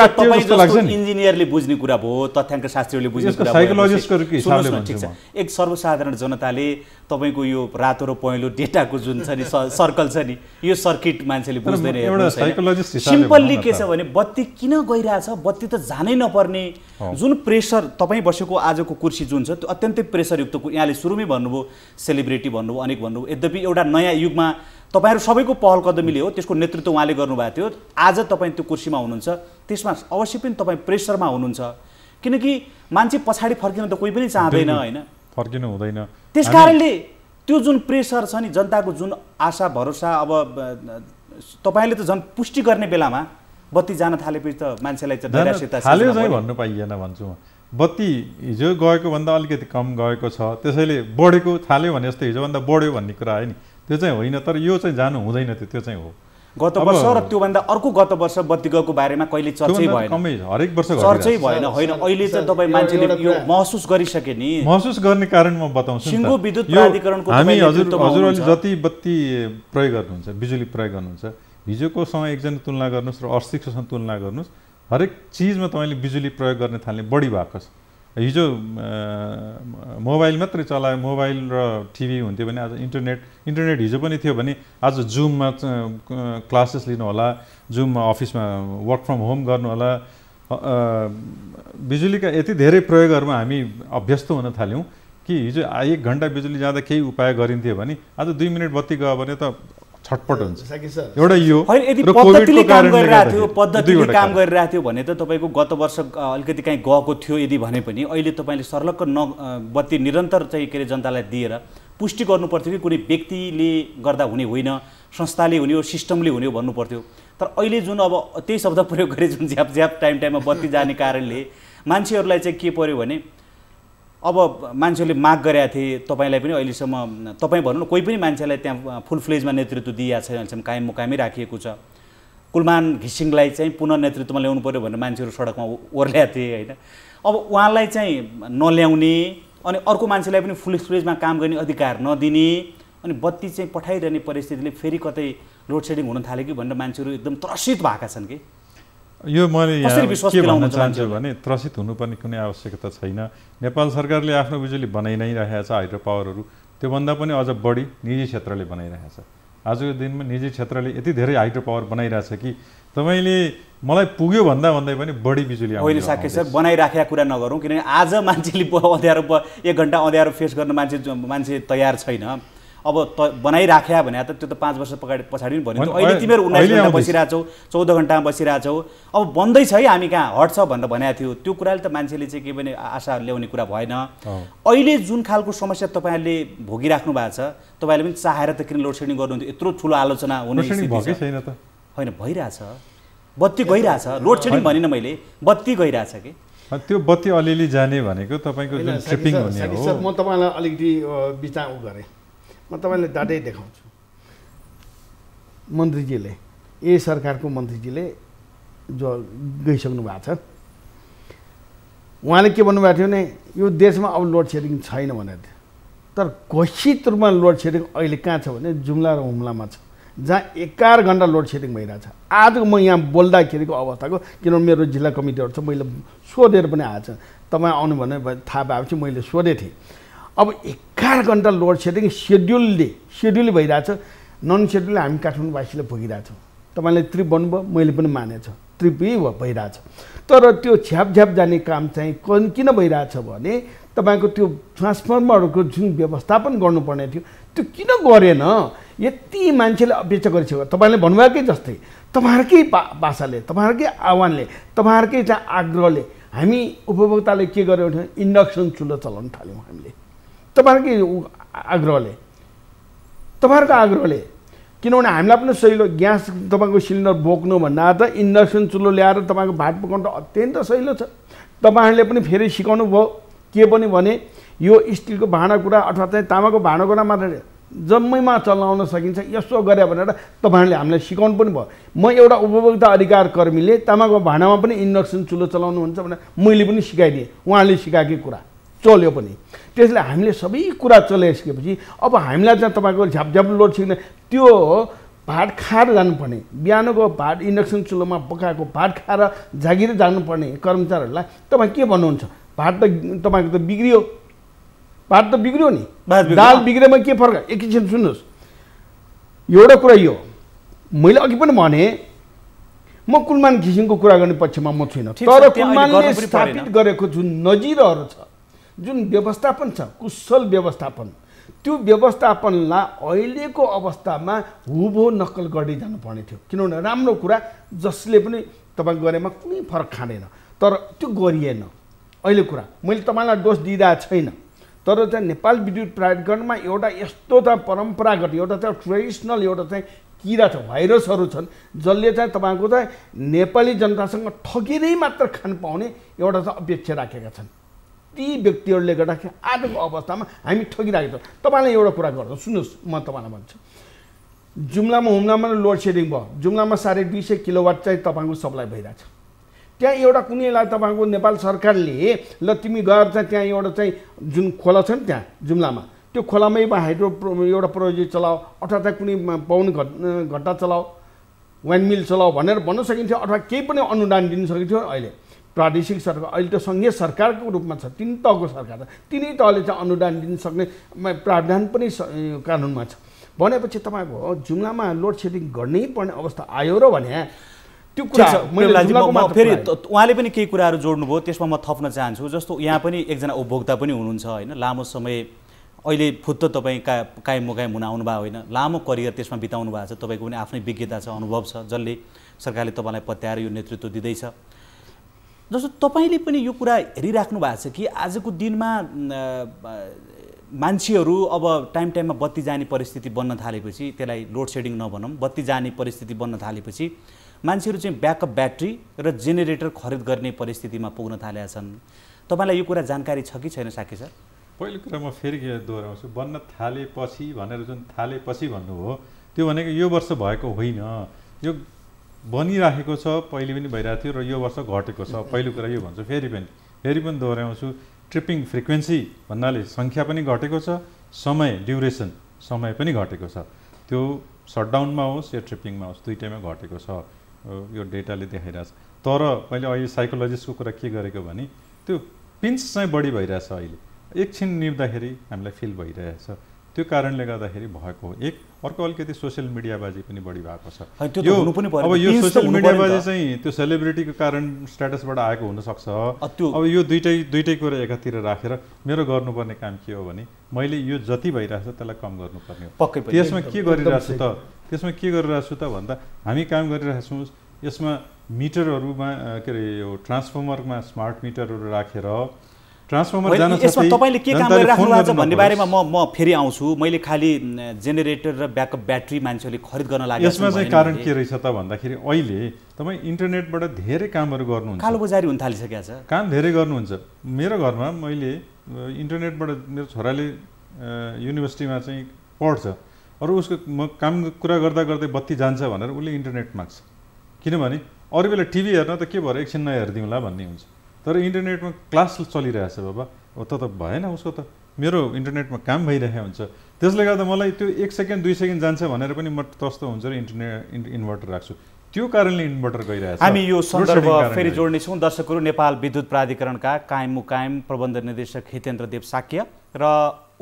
लाग्छ नि इन्जिनियरले बुझ्ने कुरा भयो तथ्याङ्क शास्त्रीहरूले बुझ्ने कुरा साइकोलोजिस्टको हिसाबले एक सर्वसाधारण जनताले तपाईँको यो रातो र पहेँलो डेटाको जुन छ नि सर्कल छ नि यो सर्किट मान्छेले बुझ्दैन सिम्पल्ली के छ भने बत्ती किन गइरहेछ बत्ती त ध्यानै नपर्ने जुन प्रेसर तपाईँ बसेको आजको कुर्सी जुन छ त्यो अत्यन्तै प्रेसरयुक्त यहाँले सुरुमै भन्नुभयो सेलिब्रेटी भन्नुभयो अनेक भन्नुभयो यद्यपि एउटा नयाँ युगमा तपाईँहरू सबैको पहल कदमीले हो त्यसको नेतृत्व उहाँले गर्नुभएको थियो आज तपाईँ त्यो कुर्सीमा हुनुहुन्छ त्यसमा अवश्य पनि तपाईँ प्रेसरमा हुनुहुन्छ किनकि मान्छे पछाडि फर्किन त कोही पनि चाहँदैन होइन फर्किनु हुँदैन त्यस त्यो जुन प्रेसर छ नि जनताको जुन आशा भरोसा अब तपाईँले त झन् पुष्टि गर्ने बेलामा बत्ती जान थालेपछि त मान्छेलाई त थाल्यो चाहिँ भन्नु पाइएन भन्छु म बत्ती हिजो गएको भन्दा अलिकति कम गएको छ त्यसैले बढेको थाल्यो भने जस्तो हिजोभन्दा बढ्यो भन्ने कुरा आयो नि त्यो चाहिँ होइन तर यो चाहिँ जानु हुँदैन त्यो त्यो चाहिँ हो गत वर्ष र त्योभन्दा अर्को गत वर्ष बत्ती गएको बारेमा कहिले चर्चै भएन हरेक वर्ष चर्चै भएन होइन अहिले त तपाईँ मान्छेले यो महसुस गरिसके नि महसुस गर्ने कारण म बताउँछु सिङ्गो विद्युत प्राधिकरणको हामी हजुर हजुर जति बत्ती प्रयोग गर्नुहुन्छ बिजुली प्रयोग गर्नुहुन्छ हिजोकोसँग एकजना तुलना गर्नुहोस् र अस्तिकोसँग तुलना गर्नुहोस् हरेक चिजमा तपाईँले बिजुली प्रयोग गर्ने थाल्ने बढी भएको छ हिजो मोबाइल मात्रै चलायो मोबाइल र टिभी हुन्थ्यो भने आज इन्टरनेट इन्टरनेट हिजो पनि थियो भने आज जुममा क्लासेस लिनुहोला जुममा अफिसमा वर्क फ्रम होम गर्नुहोला बिजुलीका यति धेरै प्रयोगहरूमा हामी अभ्यस्त हुन थाल्यौँ कि हिजो एक घन्टा बिजुली जाँदा केही उपाय गरिन्थ्यो भने आज दुई मिनट बत्ती गयो भने त छटपट हुन्छ एउटा यो पद्धतिले काम गरिरहेको थियो पद्धतिले काम गरिरहेको भने त तपाईँको गत वर्ष अलिकति काहीँ गएको थियो यदि भने पनि अहिले तपाईँले सर्लक्क न बत्ती निरन्तर चाहिँ के अरे जनतालाई दिएर पुष्टि गर्नु पर्थ्यो कि कुनै व्यक्तिले गर्दा हुने होइन संस्थाले हुने हो सिस्टमले हुने हो भन्नु पर्थ्यो तर अहिले जुन अब त्यही शब्द प्रयोग गरे जुन झ्याप झ्याप टाइम टाइममा बत्ती जाने कारणले मान्छेहरूलाई चाहिँ के पर्यो भने अब मान्छेले माग गरेका थिए तपाईँलाई पनि अहिलेसम्म तपाईँ भनौँ न कोही पनि मान्छेलाई त्यहाँ फुल फ्लेजमा नेतृत्व दिइएको छैन अहिलेसम्म कायम मुकामै राखिएको छ कुलमान घिसिङलाई चाहिँ पुनः नेतृत्वमा ल्याउनु पऱ्यो भनेर मान्छेहरू सडकमा ओर्ल्याएको थिए होइन अब उहाँलाई चाहिँ नल्याउने अनि अर्को मान्छेलाई पनि फुल फ्लेजमा काम गर्ने अधिकार नदिने अनि बत्ती चाहिँ पठाइरहने परिस्थितिले फेरि कतै लोड सेडिङ हुन थाल्यो कि भनेर मान्छेहरू एकदम त्रसित भएका छन् कि यो मैले यहाँ के भन्न चाहन्छु भने त्रसित हुनुपर्ने कुनै आवश्यकता छैन नेपाल सरकारले आफ्नो बिजुली बनाइ नै छ हाइड्रो पावरहरू त्योभन्दा पनि अझ बढी निजी क्षेत्रले बनाइरहेछ आजको दिनमा निजी क्षेत्रले यति धेरै हाइड्रो पावर बनाइरहेछ कि तपाईँले मलाई पुग्यो भन्दा भन्दै पनि बढी बिजुली अहिले साके सर बनाइराखेका कुरा नगरौँ किनभने आज मान्छेले अँध्यारो एक घन्टा अँध्यारो फेस गर्न मान्छे मान्छे तयार छैन अब त बनाइराख्या भने त त्यो त पाँच वर्ष पछाडि पछाडि पनि भनिन्थ्यो अहिले तिमीहरू उन्नाइस घन्टा बसिरहेछौ चौध घन्टामा बसिरहेछौ अब बन्दैछ है हामी कहाँ हट्छ भनेर भनेको थियो त्यो कुराले त मान्छेले चाहिँ केही पनि आशा ल्याउने कुरा भएन अहिले जुन खालको समस्या तपाईँहरूले भोगिराख्नु भएको छ तपाईँले पनि चाहेर त किन लोड सेडिङ गर्नुहुन्थ्यो यत्रो ठुलो आलोचना हुने होइन भइरहेछ बत्ती गइरहेछ लोड सेडिङ भनिनँ मैले बत्ती गइरहेछ कि त्यो बत्ती अलिअलि जाने भनेको तपाईँको जुन ट्रिपिङ हुने हो म तपाईँलाई अलिकति बिचा गरेँ म तपाईँलाई डाटै देखाउँछु मन्त्रीजीले ए सरकारको मन्त्रीजीले जो गइसक्नु भएको छ उहाँले के भन्नुभएको थियो भने यो देशमा अब लोड सेडिङ छैन भनेर थियो तर घोषित रूपमा लोड सेडिङ अहिले कहाँ छ भने जुम्ला र हुम्लामा छ जहाँ एघार घन्टा लोड सेडिङ भइरहेछ आजको म यहाँ बोल्दाखेरिको अवस्थाको किनभने मेरो जिल्ला कमिटीहरू छ मैले सोधेर पनि आएको छ तपाईँ आउनु भने थाहा पाएपछि मैले सोधेको थिएँ अब चार घन्टा लोड सेडिङ सेड्युलले सेड्युल भइरहेछ नन सेड्युल हामी काठमाडौँवासीले भोगिरहेछौँ तपाईँले त्रिप भन्नुभयो मैले पनि मानेछ त्रिपी भइरहेछ तर त्यो झ्याप जाने काम चाहिँ कन् किन भइरहेछ भने तपाईँको त्यो ट्रान्सफर्मरहरूको जुन व्यवस्थापन गर्नुपर्ने थियो त्यो किन गरेन यति मान्छेले अपेक्षा गरिसक्यो तपाईँले भन्नुभएकै जस्तै तपाईँहरूकै भाषाले तपाईँहरूकै आह्वानले तपाईँहरूकै चाहिँ आग्रहले हामी उपभोक्ताले के गर्यो भने इन्डक्सन चुलो चलाउन थाल्यौँ हामीले तपाईँहरूकै आग्रहले तपाईँहरूको आग्रहले किनभने हामीलाई पनि सहिलो ग्यास तपाईँको सिलिन्डर बोक्नुभन्दा त इन्डक्सन चुलो ल्याएर तपाईँको भात पकाउनु त अत्यन्त सहिलो छ तपाईँहरूले पनि फेरि सिकाउनु भयो के पनि भने यो स्टिलको भाँडाकुँडा अथवा चाहिँ तामाको भाँडाकुँडा मात्र जम्मैमा चलाउन सकिन्छ यसो गरे भनेर तपाईँहरूले हामीलाई सिकाउनु पनि भयो म एउटा उपभोक्ता अधिकार कर्मीले तामाको भाँडामा पनि इन्डक्सन चुलो चलाउनुहुन्छ भनेर मैले पनि सिकाइदिएँ उहाँले सिकाएकै कुरा चल्यो पनि त्यसले हामीले सबै कुरा चलाइसकेपछि अब हामीलाई चाहिँ तपाईँको झ्यापझ्याप लोड सिक्ने त्यो भात खाएर जानुपर्ने बिहानको भात इन्डक्सन चुलोमा पकाएको भात खाएर जागिर जानुपर्ने कर्मचारीहरूलाई तपाईँ के भन्नुहुन्छ भात त तपाईँको त बिग्रियो भात त बिग्रियो नि दाल बिग्रेमा के फर्क एकैछिन सुन्नुहोस् एउटा कुरा यो मैले अघि पनि भने म कुलमान घिसिङको कुरा गर्ने पक्षमा म छुइनँ तर कुलमानले स्थापित गरेको जुन नजिरहरू छ जुन व्यवस्थापन छ कुशल व्यवस्थापन त्यो व्यवस्थापनलाई अहिलेको अवस्थामा हुभो नक्कल गर्दै जानुपर्ने थियो किनभने राम्रो कुरा जसले पनि तपाईँ गरेमा कुनै फरक खाँदैन तर त्यो गरिएन अहिले कुरा मैले तपाईँलाई दोष दिइरहेको छैन तर चाहिँ नेपाल विद्युत प्राधिकरणमा एउटा यस्तो चाहिँ परम्परागत एउटा चाहिँ ट्रेडिसनल एउटा चाहिँ किरा छ भाइरसहरू छन् जसले चाहिँ तपाईँको चाहिँ नेपाली जनतासँग ठगिनै मात्र खान पाउने एउटा चाहिँ अपेक्षा राखेका छन् ती व्यक्तिहरूले गर्दाखेरि आजको अवस्थामा हामी ठगिरहेको छौँ तपाईँलाई एउटा कुरा गर्छौँ सुन्नुहोस् म तपाईँलाई भन्छु जुम्लामा हुम्लामा लोड सेडिङ भयो जुम्लामा साढे दुई सय किलोवाट चाहिँ तपाईँको सप्लाई भइरहेछ त्यहाँ एउटा कुनैलाई तपाईँको नेपाल सरकारले ल तिमी गएर चाहिँ त्यहाँ एउटा चाहिँ जुन खोला छ नि त्यहाँ जुम्लामा त्यो खोलामै हाइड्रो एउटा प्रोजेक्ट चलाऊ अथवा त्यहाँ कुनै पवन घट घट्टा चलाऊ वाइन मिल चलाओ भनेर भन्न सकिन्थ्यो अथवा केही पनि अनुदान दिन सकिन्थ्यो अहिले प्रादेशिक सरकार अहिले त सङ्घीय सरकारको रूपमा छ तिन तहको सरकार छ तिनै तहले चाहिँ अनुदान दिन सक्ने प्रावधान पनि कानुनमा छ भनेपछि तपाईँको जुम्लामा लोड सेडिङ गर्नै पर्ने अवस्था आयो र भने त्यो कुरा फेरि उहाँले पनि केही कुराहरू जोड्नुभयो त्यसमा म थप्न चाहन्छु जस्तो यहाँ पनि एकजना उपभोक्ता पनि हुनुहुन्छ होइन लामो समय अहिले फुत्त तपाईँ का कायम मुकायम हुन आउनुभएको होइन लामो करियर त्यसमा बिताउनु भएको छ तपाईँको पनि आफ्नै विज्ञता छ अनुभव छ जसले सरकारले तपाईँलाई पत्याएर यो नेतृत्व दिँदैछ जस्तो तपाईँले पनि यो कुरा हेरिराख्नु भएको छ कि आजको दिनमा मान्छेहरू अब टाइम टाइममा बत्ती जाने परिस्थिति बन्न थालेपछि त्यसलाई लोड सेडिङ नभनौँ बत्ती जाने परिस्थिति बन्न थालेपछि मान्छेहरू चाहिँ ब्याकअप ब्याट्री र जेनेरेटर खरिद गर्ने परिस्थितिमा पुग्न थालेका छन् तपाईँलाई यो कुरा जानकारी छ कि छैन साकी सर पहिलो कुरा म फेरि के दोहोऱ्याउँछु बन्न थालेपछि भनेर जुन थालेपछि भन्नुभयो त्यो भनेको यो वर्ष भएको होइन यो बनिराखेको छ पहिले पनि भइरहेको थियो र यो वर्ष घटेको छ पहिलो कुरा यो भन्छु फेरि पनि फेरि पनि दोहोऱ्याउँछु ट्रिपिङ फ्रिक्वेन्सी भन्नाले सङ्ख्या पनि घटेको छ समय ड्युरेसन समय पनि घटेको छ त्यो सटडाउनमा होस् या ट्रिपिङमा होस् दुइटैमा घटेको छ यो डेटाले देखाइरहेछ तर मैले अहिले साइकोलोजिस्टको कुरा के गरेको भने त्यो पिन्स चाहिँ बढी भइरहेछ अहिले एकछिन निप्दाखेरि हामीलाई फिल भइरहेछ त्यो कारणले गर्दाखेरि भएको हो एक अर्को अलिकति सोसियल मिडियाबाजी पनि बढी भएको छ यो अब यो सोसियल मिडियाबाजी चाहिँ त्यो सेलिब्रिटीको कारण स्ट्याटसबाट आएको हुनसक्छ अब यो दुइटै दुइटै कुरा एकातिर राखेर मेरो गर्नुपर्ने काम के हो भने मैले यो जति भइरहेको छ त्यसलाई कम गर्नुपर्ने हो पक्कै त्यसमा के गरिरहेछु त त्यसमा के गरिरहेछु त भन्दा हामी काम छौँ यसमा मिटरहरूमा के अरे यो ट्रान्सफर्मरमा स्मार्ट मिटरहरू राखेर ट्रान्सफर्मर जान यसमा तपाईँले के काम गरिराख्नु भएको छ भन्ने बारेमा म म फेरि आउँछु मैले खालि जेनेरेटर र ब्याकअप ब्याट्री मान्छेहरूले खरिद गर्न लाग्यो यसमा चाहिँ कारण के रहेछ त भन्दाखेरि अहिले तपाईँ इन्टरनेटबाट धेरै कामहरू गर्नुहुन्छ कालो बजारी हुन थालिसकेको छ काम धेरै गर्नुहुन्छ मेरो घरमा मैले इन्टरनेटबाट मेरो छोराले युनिभर्सिटीमा चाहिँ पढ्छ अरू उसको म काम कुरा गर्दा गर्दै बत्ती जान्छ भनेर उसले इन्टरनेट माग्छ किनभने अरू बेला टिभी हेर्न त के भएर एकछिन नहेरिदिउँला भन्ने हुन्छ तर इन्टरनेटमा क्लास चलिरहेछ बाबा त त भएन उसको त मेरो इन्टरनेटमा काम भइरहेको हुन्छ त्यसले गर्दा मलाई त्यो एक सेकेन्ड दुई सेकेन्ड जान्छ भनेर पनि म तस्तो हुन्छ र इन्टरनेट इन्भर्टर राख्छु त्यो कारणले इन्भर्टर गइरहेको छ हामी यो सन्दर्भ फेरि जोड्नेछौँ दर्शकहरू नेपाल विद्युत प्राधिकरणका कायम मुकायम प्रबन्ध निर्देशक हितेन्द्र देव साक्य र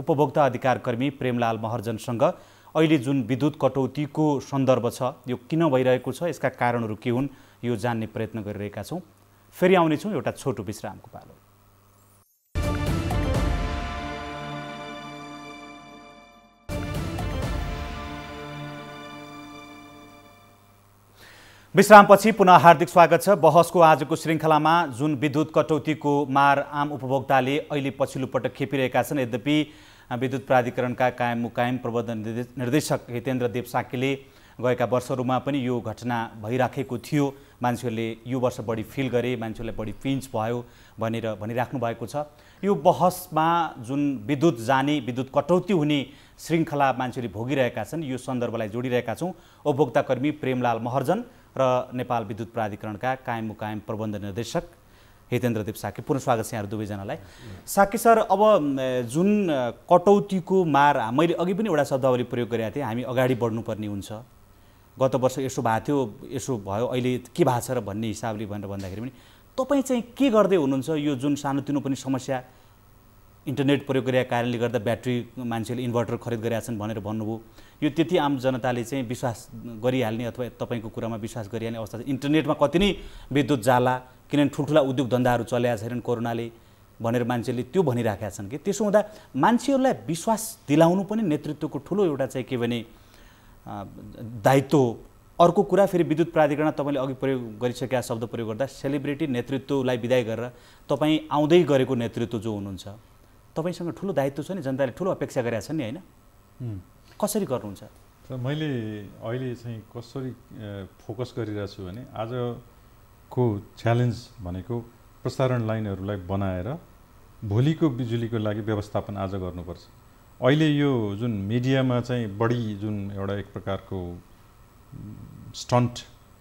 उपभोक्ता अधिकार कर्मी प्रेमलाल महर्जनसँग अहिले जुन विद्युत कटौतीको सन्दर्भ छ यो किन भइरहेको छ यसका कारणहरू के हुन् यो जान्ने प्रयत्न गरिरहेका छौँ फेरि आउनेछौँ एउटा छोटो विश्रामको पालो विश्रामपछि पुनः हार्दिक स्वागत छ बहसको आजको श्रृङ्खलामा जुन विद्युत कटौतीको मार आम उपभोक्ताले अहिले पछिल्लो पटक खेपिरहेका छन् यद्यपि विद्युत प्राधिकरणका कायम मुकायम प्रबन्ध निर्देशक हितेन्द्र देव साकेले गएका वर्षहरूमा पनि यो घटना भइराखेको थियो मान्छेहरूले यो वर्ष बढी फिल गरे मान्छेहरूलाई बढी पिन्च भयो भनेर भनिराख्नु भएको छ यो बहसमा जुन विद्युत जाने विद्युत कटौती हुने श्रृङ्खला मान्छेहरूले भोगिरहेका छन् यो सन्दर्भलाई जोडिरहेका छौँ उपभोक्ता कर्मी प्रेमलाल महर्जन र नेपाल विद्युत प्राधिकरणका कायम मुकायम प्रबन्ध निर्देशक हितेन्द्रदेव साकी पुनः स्वागत छ यहाँहरू दुवैजनालाई साकी सर अब जुन कटौतीको मार मैले अघि पनि एउटा शब्दावली प्रयोग गरेका थिएँ हामी अगाडि बढ्नुपर्ने हुन्छ गत वर्ष यसो भएको थियो यसो भयो अहिले के भएको छ र भन्ने हिसाबले भनेर भन्दाखेरि पनि तपाईँ चाहिँ के गर्दै हुनुहुन्छ यो जुन सानोतिनो पनि समस्या इन्टरनेट प्रयोग गरेका कारणले गर्दा ब्याट्री मान्छेले इन्भर्टर खरिद गरेका छन् भनेर भन्नुभयो यो त्यति आम जनताले चाहिँ विश्वास गरिहाल्ने अथवा तपाईँको कुरामा विश्वास गरिहाल्ने अवस्था इन्टरनेटमा कति नै विद्युत जाला किनभने ठुल्ठुला उद्योग धन्दाहरू चलेका छैनन् कोरोनाले भनेर मान्छेले त्यो भनिराखेका छन् कि त्यसो हुँदा मान्छेहरूलाई विश्वास दिलाउनु पनि नेतृत्वको ठुलो एउटा चाहिँ के भने दायित्व अर्को कुरा फेरि विद्युत प्राधिकरण तपाईँले अघि प्रयोग गरिसकेका शब्द प्रयोग गर्दा सेलिब्रिटी नेतृत्वलाई विदाय गरेर तपाईँ आउँदै गरेको नेतृत्व जो हुनुहुन्छ तपाईँसँग ठुलो दायित्व छ नि जनताले ठुलो अपेक्षा गरेका छन् नि होइन कसरी गर्नुहुन्छ मैले अहिले चाहिँ कसरी फोकस गरिरहेको छु भने आजको च्यालेन्ज भनेको प्रसारण लाइनहरूलाई बनाएर भोलिको बिजुलीको लागि व्यवस्थापन आज गर्नुपर्छ अहिले यो जुन मिडियामा चाहिँ बढी जुन एउटा एक प्रकारको स्टन्ट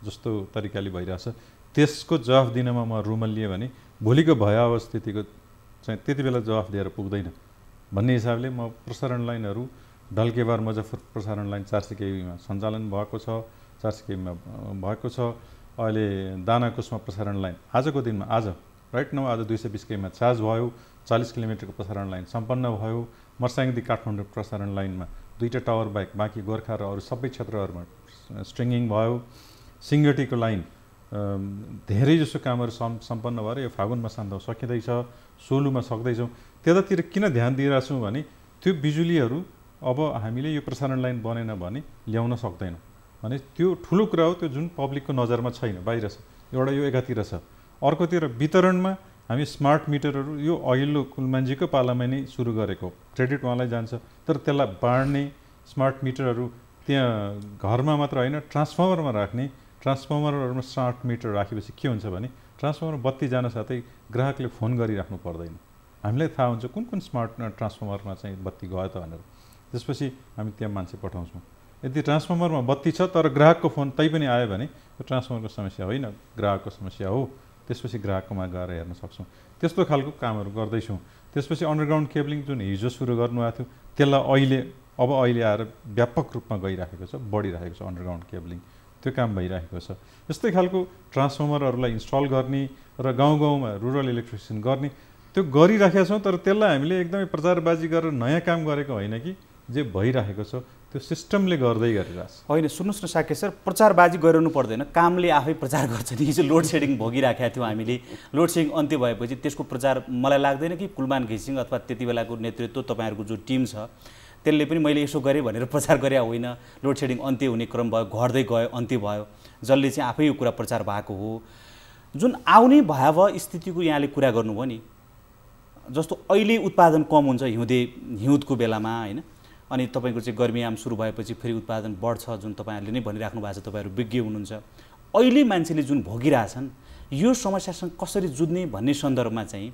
जस्तो तरिकाले भइरहेछ त्यसको जवाफ दिनमा म रुमल लिएँ भने भोलिको भयावह स्थितिको चाहिँ त्यति बेला जवाफ दिएर पुग्दैन भन्ने हिसाबले म प्रसारण लाइनहरू डल्केबार मजफ्फर प्रसारण लाइन चार सय केबीमा सञ्चालन भएको छ चार सय केबीमा भएको छ अहिले दानाकोषमा प्रसारण लाइन आजको दिनमा आज राइट नौ आज दुई सय बिस केबीमा चार्ज भयो चालिस किलोमिटरको प्रसारण लाइन सम्पन्न भयो मर्साङदी काठमाडौँ प्रसारण लाइनमा दुईवटा टावर बाहेक बाँकी गोर्खा र अरू सबै क्षेत्रहरूमा स्ट्रिङिङ भयो सिङ्गटीको लाइन धेरै जसो कामहरू सम् सम्पन्न भएर यो फागुनमा सान्द सकिँदैछ सोलुमा सक्दैछौँ त्यतातिर किन ध्यान दिइरहेछौँ भने त्यो बिजुलीहरू अब हामीले यो प्रसारण लाइन बनेन भने ल्याउन सक्दैनौँ भने त्यो ठुलो कुरा हो त्यो जुन पब्लिकको नजरमा छैन बाहिर छ एउटा यो एकातिर छ अर्कोतिर वितरणमा हामी स्मार्ट मिटरहरू यो अघिल्लो कुलमान्जीको पालामा नै सुरु गरेको क्रेडिट उहाँलाई जान्छ तर त्यसलाई बाँड्ने स्मार्ट मिटरहरू त्यहाँ घरमा मात्र होइन ट्रान्सफर्मरमा राख्ने ट्रान्सफर्मरहरूमा स्मार्ट मिटर राखेपछि के हुन्छ भने ट्रान्सफर्मर बत्ती जान साथै ग्राहकले फोन गरिराख्नु पर्दैन हामीलाई थाहा हुन्छ कुन कुन स्मार्ट ट्रान्सफर्मरमा चाहिँ बत्ती गयो त भनेर त्यसपछि हामी त्यहाँ मान्छे पठाउँछौँ यदि ट्रान्सफर्मरमा बत्ती छ तर ग्राहकको फोन तै पनि आयो भने त्यो ट्रान्सफर्मरको समस्या होइन ग्राहकको समस्या हो त्यसपछि ग्राहककोमा गएर हेर्न सक्छौँ त्यस्तो खालको कामहरू गर्दैछौँ त्यसपछि अन्डरग्राउन्ड केबलिङ जुन हिजो सुरु गर्नुभएको थियो त्यसलाई अहिले अब अहिले आएर व्यापक रूपमा गइराखेको छ बढिरहेको छ अन्डरग्राउन्ड केबलिङ त्यो काम भइरहेको छ यस्तै खालको ट्रान्सफर्मरहरूलाई इन्स्टल गर्ने र गाउँ गाउँमा रुरल इलेक्ट्रिसियन गर्ने त्यो गरिराखेका छौँ तर त्यसलाई हामीले एकदमै प्रचारबाजी गरेर नयाँ काम गरेको होइन कि जे भइरहेको छ त्यो सिस्टमले गर्दै गरेर होइन सुन्नुहोस् न साके सर प्रचारबाजी गरिरहनु पर्दैन कामले आफै प्रचार गर्छ नि हिजो लोड सेडिङ भोगिराखेका थियौँ हामीले लोड सेडिङ अन्त्य भएपछि त्यसको प्रचार मलाई लाग्दैन कि कुलमान घिसिङ अथवा त्यति बेलाको नेतृत्व तपाईँहरूको जो टिम छ त्यसले पनि मैले यसो गरेँ भनेर प्रचार गरे होइन लोड सेडिङ अन्त्य हुने क्रम भयो घट्दै गयो अन्त्य भयो जसले चाहिँ आफै यो कुरा प्रचार भएको हो जुन आउने भयावह स्थितिको यहाँले कुरा गर्नुभयो नि जस्तो अहिले उत्पादन कम हुन्छ हिउँदे हिउँदको बेलामा होइन अनि तपाईँको चाहिँ गर्मीयाम सुरु भएपछि फेरि उत्पादन बढ्छ जुन तपाईँहरूले नै भनिराख्नु भएको छ तपाईँहरू विज्ञ हुनुहुन्छ अहिले मान्छेले जुन भोगिरहेछन् यो समस्यासँग कसरी जुझ्ने भन्ने सन्दर्भमा चाहिँ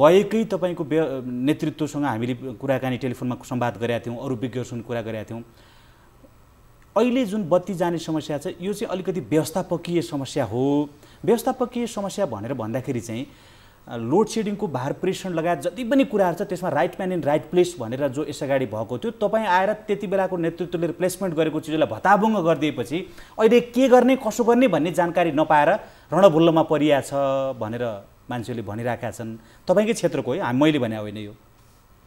गएकै तपाईँको व्य नेतृत्वसँग हामीले कुराकानी टेलिफोनमा सम्वाद गरेका थियौँ अरू विज्ञहरूसँग कुरा गरेका थियौँ अहिले जुन बत्ती जाने समस्या छ यो चाहिँ अलिकति व्यवस्थापकीय समस्या हो व्यवस्थापकीय समस्या भनेर भन्दाखेरि चाहिँ लोड सेडिङको भार प्रेसन लगायत जति पनि कुराहरू छ त्यसमा right man in right place भनेर जो यसअगाडि भएको थियो तपाईँ आएर त्यति बेलाको नेतृत्वले रिप्लेसमेन्ट गरेको चिजलाई भत्ताभुङ्ग गरिदिएपछि अहिले के गर्ने कसो गर्ने भन्ने जानकारी नपाएर रणभुल्लमा परिया छ भनेर मान्छेहरूले भनिरहेका छन् तपाईँकै क्षेत्रको है मैले भने होइन यो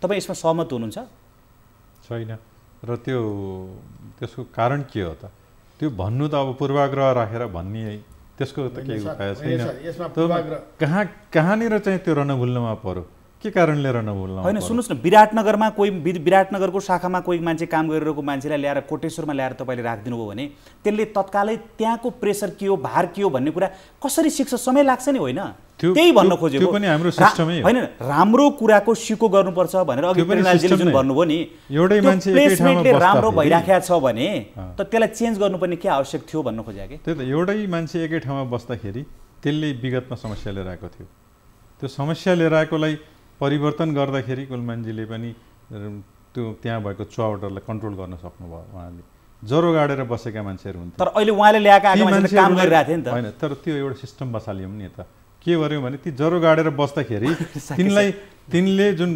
तपाईँ यसमा सहमत हुनुहुन्छ छैन र त्यो त्यसको कारण के हो त त्यो भन्नु त अब पूर्वाग्रह राखेर भन्ने त्यसको त केही उपाय छैन कहाँ कहाँनिर चाहिँ त्यो रणभुल्नमा पऱ्यो के कारणले र होइन सुन्नुहोस् न विराटनगरमा कोही विराटनगरको शाखामा कोही मान्छे काम गरिरहेको मान्छेलाई ल्याएर कोटेश्वरमा ल्याएर तपाईँले राखिदिनु भयो भने त्यसले तत्कालै त्यहाँको प्रेसर के हो भार के हो भन्ने कुरा कसरी सिक्छ समय लाग्छ नि होइन त्यही भन्न खोजेको पनि हाम्रो सिस्टमै होइन राम्रो कुराको सिको गर्नुपर्छ भनेर अघि जुन भन्नुभयो नि एउटै मान्छे प्लेसमेन्टले राम्रो भइराखेको छ भने त त्यसलाई चेन्ज गर्नुपर्ने के आवश्यक थियो भन्न खोजेको कि त्यही त एउटै मान्छे एकै ठाउँमा बस्दाखेरि त्यसले विगतमा समस्या लिएर आएको थियो त्यो समस्या लिएर आएकोलाई परिवर्तन गर्दाखेरि कुलमानजीले पनि त्यो त्यहाँ भएको चावटहरूलाई कन्ट्रोल गर्न सक्नुभयो उहाँले ज्वरो गाडेर बसेका मान्छेहरू हुन्थ्यो तर अहिले उहाँले ल्याएका काम गरिरहेको थियो नि त होइन तर त्यो एउटा सिस्टम बसाल्यौँ नि त के गर्यौँ भने ती ज्वरो गाडेर बस्दाखेरि तिनलाई तिनले जुन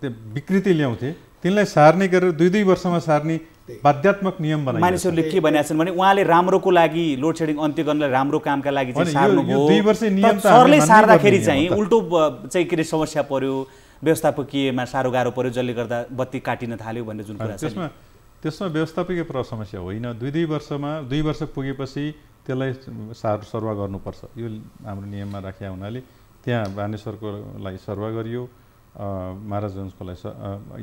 त्यो विकृति ल्याउँथे तिनलाई सार्ने गरेर दुई दुई वर्षमा सार्ने बाध्यात्मक नियम बनाए मानिसहरूले के भनेका छन् भने उहाँले राम्रोको लागि लोड सेडिङ अन्त्य गर्नलाई राम्रो कामका लागि सरले सार्दाखेरि चाहिँ उल्टो चाहिँ के अरे समस्या पर्यो व्यवस्थापकीयमा साह्रो गाह्रो पर्यो जसले गर्दा बत्ती काटिन थाल्यो भन्ने जुन कुरा त्यसमा त्यसमा व्यवस्थापकीय प्र समस्या होइन दुई दुई वर्षमा दुई वर्ष पुगेपछि त्यसलाई सार सर्वा गर्नुपर्छ यो हाम्रो नियममा राखेका हुनाले त्यहाँ बानेश्वरको सर्वा गरियो महाराजगञ्जकोलाई स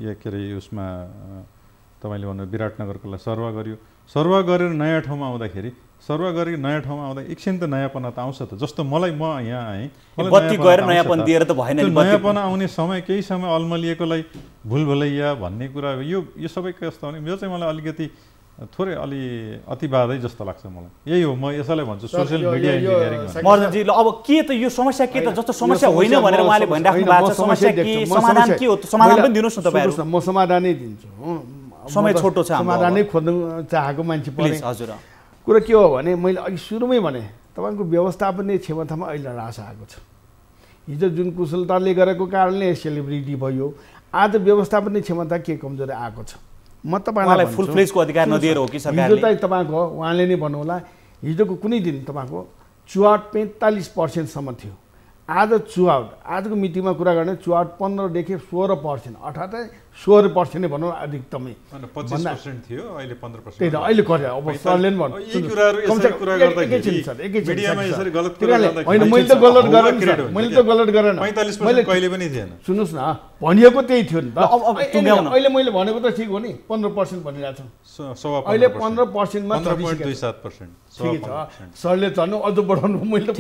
या के अरे उसमा तपाईँले भन्नु विराटनगरकोलाई सर्वा गरियो सर्वा गरेर नयाँ ठाउँमा आउँदाखेरि सर्वा गरेर नयाँ ठाउँमा आउँदा एकछिन त नयाँपना त आउँछ त जस्तो मलाई म यहाँ आएँ नयाँपना आउने समय केही समय अल्मलिएकोलाई भुलभुलैया भन्ने कुरा यो यो सबै कस्तो भने यो चाहिँ मलाई अलिकति थोरै अलि अतिवादै जस्तो लाग्छ मलाई यही हो म यसैलाई भन्छु सोसियल मिडिया इन्जिनियरिङ मर्जनजी ल अब के त यो समस्या के त जस्तो समस्या होइन भनेर उहाँले भनिराख्नु भएको छ समस्या के समाधान के हो समाधान पनि दिनुहोस् न तपाईँहरू म समाधानै दिन्छु समय छोटो छ समाधानै खोज्नु चाहेको मान्छे पनि हजुर कुरो के हो भने मैले अघि सुरुमै भने तपाईँको व्यवस्थापनीय क्षमतामा अहिले ह्रास आएको छ हिजो जुन कुशलताले गरेको कारणले सेलिब्रिटी भयो आज व्यवस्थापनीय क्षमता के कमजोरी आएको छ म तपाईँलाई फुल फ्लेजको अधिकार नदिएर हो कि हिजो त तपाईँको उहाँले नै भन्नुहोला हिजोको कुनै दिन तपाईँको चुवाट पैँतालिस पर्सेन्टसम्म थियो आज चुवाट आजको मितिमा कुरा गर्ने चुवाट पन्ध्रदेखि सोह्र पर्सेन्ट अठार सोह्र पर्सेन्ट भनौँ अधिकतमै थियो अहिले पन्ध्र त्यही त अहिले गरेर अब सरले पनि होइन मैले त गलत गरेन मैले त गलत गरेन सुन्नुहोस् न भनिएको त्यही थियो नि त अहिले मैले भनेको त ठिक हो नि पन्ध्र पर्सेन्ट भनिरहेको छ अहिले पन्ध्र पर्सेन्टमा ठिकै छ सरले झन् अझ बढाउनु मैले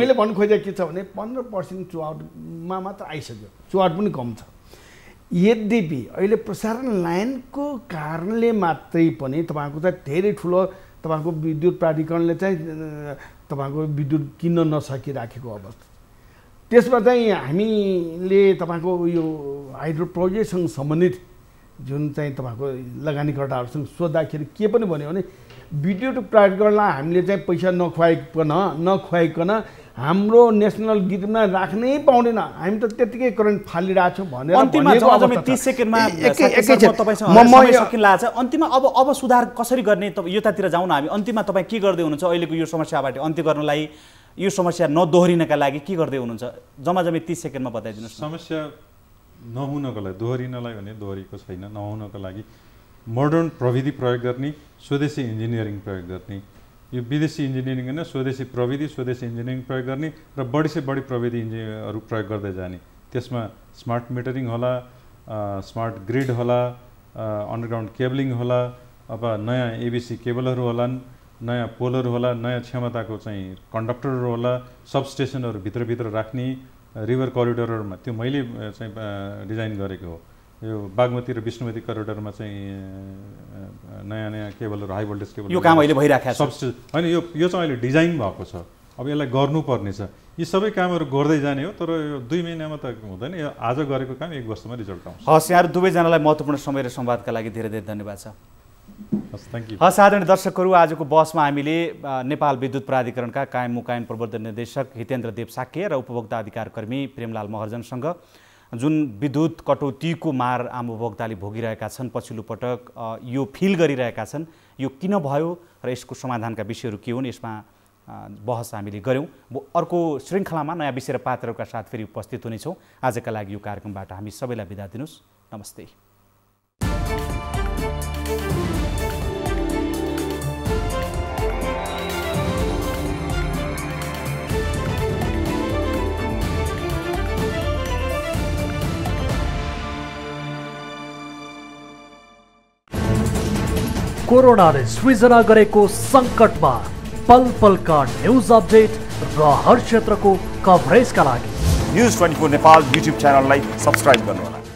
मैले भन्नु खोजेको के छ भने पन्ध्र पर्सेन्ट चुहावमा मात्र आइसक्यो चुहाट पनि कम छ यद्यपि अहिले प्रसारण लाइनको कारणले मात्रै पनि तपाईँको चाहिँ धेरै ठुलो तपाईँको विद्युत प्राधिकरणले चाहिँ तपाईँको विद्युत किन्न नसकिराखेको अवस्था त्यसमा चाहिँ हामीले तपाईँको यो हाइड्रो प्रोजेक्टसँग सम्बन्धित जुन चाहिँ तपाईँको लगानीकर्ताहरूसँग सोद्धाखेरि के पनि भन्यो भने भिडियो गर्न हामीले चाहिँ पैसा नखुवाइकन नखुवाइकन हाम्रो नेसनल गीतमा राख्नै पाउँदैन हामी त त्यतिकै करेन्ट फालिरहेको छौँ अन्तिममा अब अब सुधार कसरी गर्ने योतातिर जाउँ न हामी अन्तिममा तपाईँ के गर्दै हुनुहुन्छ अहिलेको यो समस्याबाट अन्त्य गर्नलाई यो समस्या नदोहोरिनका लागि के गर्दै हुनुहुन्छ जम्मा जम्मी तिस सेकेन्डमा बताइदिनुहोस् समस्या नहुनको लागि दोहोरिनलाई भने दोहोरिएको छैन नहुनको लागि मोडर्न प्रविधि प्रयोग गर्ने स्वदेशी इन्जिनियरिङ प्रयोग गर्ने यो विदेशी इन्जिनियरिङ होइन स्वदेशी प्रविधि स्वदेशी इन्जिनियरिङ प्रयोग गर्ने र बढी से बढी प्रविधि इन्जिनियरहरू प्रयोग गर्दै जाने त्यसमा स्मार्ट मिटरिङ होला स्मार्ट ग्रिड होला अन्डरग्राउन्ड केबलिङ होला अब नयाँ एबिसी केबलहरू होलान् नयाँ पोलहरू होला नयाँ क्षमताको चाहिँ कन्डक्टरहरू होला सबस्टेसनहरू भित्रभित्र राख्ने रिभर करिडोरहरूमा त्यो मैले चाहिँ डिजाइन गरेको हो यो बागमती र विष्णुमती करिडोरमा चाहिँ नयाँ नयाँ केबलहरू हाई भोल्टेज केबल यो काम अहिले भइरहेको छ सबसे होइन यो यो चाहिँ अहिले डिजाइन भएको छ अब यसलाई गर्नुपर्ने छ यी सबै कामहरू गर्दै जाने हो तर यो दुई महिनामा त हुँदैन यो आज गरेको काम एक वर्षमा रिजल्ट आउँछ हस् यहाँहरू दुवैजनालाई महत्त्वपूर्ण समय र संवादका लागि धेरै धेरै धन्यवाद छ हस् थ्याङ्क यू हस् दर्शकहरू आजको बसमा हामीले नेपाल विद्युत प्राधिकरणका कायम मुकायम प्रवर्धन निर्देशक हितेन्द्र देव साक्य र उपभोक्ता अधिकार कर्मी प्रेमलाल महर्जनसँग जुन विद्युत कटौतीको मार आम उपभोक्ताले भोगिरहेका छन् पछिल्लो पटक यो फिल गरिरहेका छन् यो किन भयो र यसको समाधानका विषयहरू के हुन् यसमा बहस हामीले गऱ्यौँ अर्को श्रृङ्खलामा नयाँ विषय र पात्रहरूका साथ फेरि उपस्थित हुनेछौँ आजका लागि यो कार्यक्रमबाट हामी सबैलाई बिदा दिनुहोस् नमस्ते कोरोना ने सृजना संकट में पल पल का न्यूज अपडेट र हर कवरेज का लगी news twenty four Nepal YouTube subscribe कर